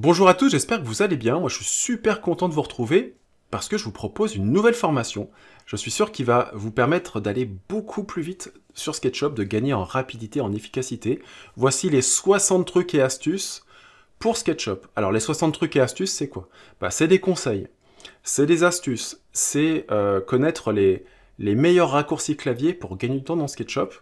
Bonjour à tous, j'espère que vous allez bien. Moi, je suis super content de vous retrouver parce que je vous propose une nouvelle formation. Je suis sûr qu'il va vous permettre d'aller beaucoup plus vite sur SketchUp, de gagner en rapidité, en efficacité. Voici les 60 trucs et astuces pour SketchUp. Alors, les 60 trucs et astuces, c'est quoi bah, C'est des conseils, c'est des astuces, c'est euh, connaître les, les meilleurs raccourcis clavier pour gagner du temps dans SketchUp.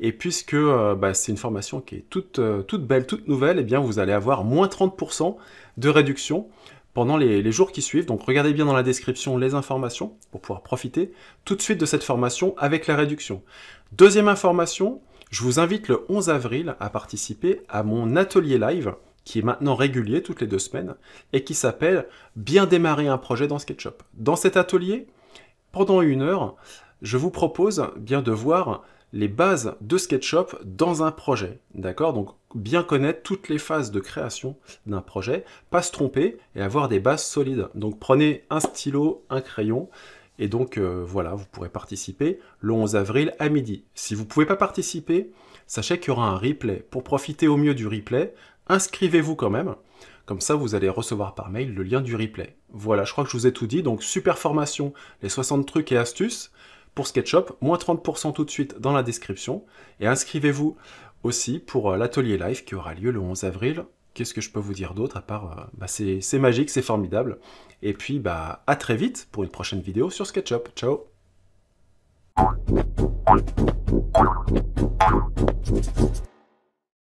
Et puisque euh, bah, c'est une formation qui est toute, euh, toute belle, toute nouvelle, et eh bien vous allez avoir moins 30% de réduction pendant les, les, jours qui suivent. Donc regardez bien dans la description les informations pour pouvoir profiter tout de suite de cette formation avec la réduction. Deuxième information, je vous invite le 11 avril à participer à mon atelier live qui est maintenant régulier toutes les deux semaines et qui s'appelle Bien démarrer un projet dans SketchUp. Dans cet atelier, pendant une heure, je vous propose bien de voir les bases de SketchUp dans un projet. D'accord Donc bien connaître toutes les phases de création d'un projet, pas se tromper et avoir des bases solides. Donc prenez un stylo, un crayon et donc euh, voilà, vous pourrez participer le 11 avril à midi. Si vous ne pouvez pas participer, sachez qu'il y aura un replay. Pour profiter au mieux du replay, inscrivez-vous quand même. Comme ça, vous allez recevoir par mail le lien du replay. Voilà, je crois que je vous ai tout dit. Donc super formation, les 60 trucs et astuces pour SketchUp, moins 30% tout de suite dans la description. Et inscrivez-vous aussi pour euh, l'atelier live qui aura lieu le 11 avril. Qu'est-ce que je peux vous dire d'autre à part euh, bah, c'est magique, c'est formidable. Et puis bah, à très vite pour une prochaine vidéo sur SketchUp. Ciao